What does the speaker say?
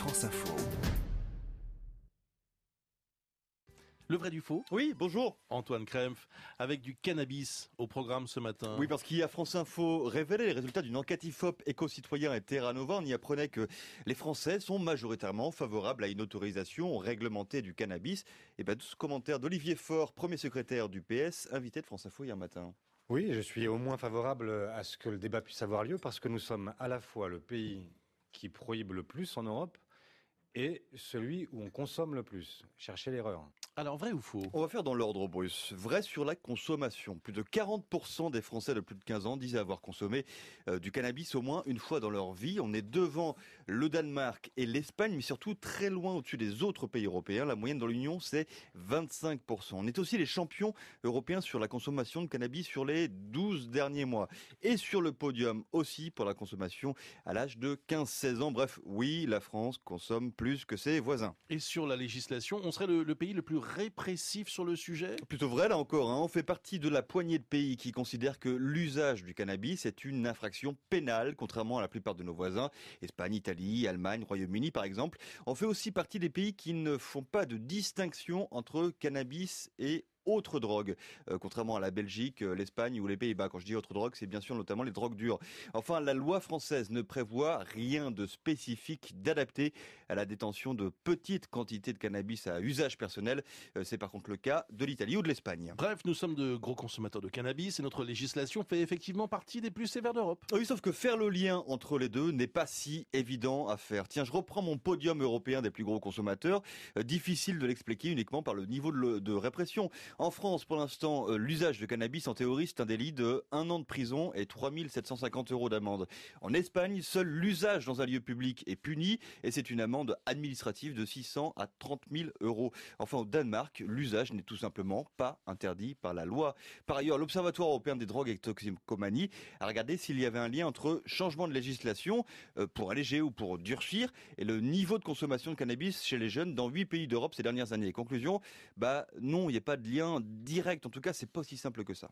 France Info. Le vrai du faux Oui, bonjour. Antoine Krempf, avec du cannabis au programme ce matin. Oui, parce qu'il y a France Info révélé les résultats d'une enquête IFOP éco-citoyen et Terra Nova. On y apprenait que les Français sont majoritairement favorables à une autorisation réglementée du cannabis. Et eh bien, tout ce commentaire d'Olivier Faure, premier secrétaire du PS, invité de France Info hier matin. Oui, je suis au moins favorable à ce que le débat puisse avoir lieu parce que nous sommes à la fois le pays qui prohibe le plus en Europe et celui où on consomme le plus. Cherchez l'erreur. Alors, vrai ou faux On va faire dans l'ordre, Bruce. Vrai sur la consommation. Plus de 40% des Français de plus de 15 ans disaient avoir consommé euh, du cannabis au moins une fois dans leur vie. On est devant le Danemark et l'Espagne, mais surtout très loin au-dessus des autres pays européens. La moyenne dans l'Union, c'est 25%. On est aussi les champions européens sur la consommation de cannabis sur les 12 derniers mois. Et sur le podium aussi pour la consommation à l'âge de 15-16 ans. Bref, oui, la France consomme plus que ses voisins. Et sur la législation, on serait le pays le plus répressif sur le sujet Plutôt vrai là encore, hein. on fait partie de la poignée de pays qui considèrent que l'usage du cannabis est une infraction pénale, contrairement à la plupart de nos voisins, Espagne, Italie, Allemagne, Royaume-Uni par exemple. On fait aussi partie des pays qui ne font pas de distinction entre cannabis et autre drogue, euh, contrairement à la Belgique, euh, l'Espagne ou les Pays-Bas. Quand je dis autre drogue, c'est bien sûr notamment les drogues dures. Enfin, la loi française ne prévoit rien de spécifique d'adapté à la détention de petites quantités de cannabis à usage personnel. Euh, c'est par contre le cas de l'Italie ou de l'Espagne. Bref, nous sommes de gros consommateurs de cannabis et notre législation fait effectivement partie des plus sévères d'Europe. Oui, sauf que faire le lien entre les deux n'est pas si évident à faire. Tiens, je reprends mon podium européen des plus gros consommateurs. difficile de l'expliquer uniquement par le niveau de répression. En France, pour l'instant, euh, l'usage de cannabis, en théorie, c'est un délit de 1 an de prison et 3 750 euros d'amende. En Espagne, seul l'usage dans un lieu public est puni et c'est une amende administrative de 600 à 30 000 euros. Enfin, au Danemark, l'usage n'est tout simplement pas interdit par la loi. Par ailleurs, l'Observatoire européen des drogues et toxicomanie a regardé s'il y avait un lien entre changement de législation euh, pour alléger ou pour durcir et le niveau de consommation de cannabis chez les jeunes dans 8 pays d'Europe ces dernières années. Conclusion, bah non, il n'y a pas de lien direct. En tout cas, c'est pas aussi simple que ça.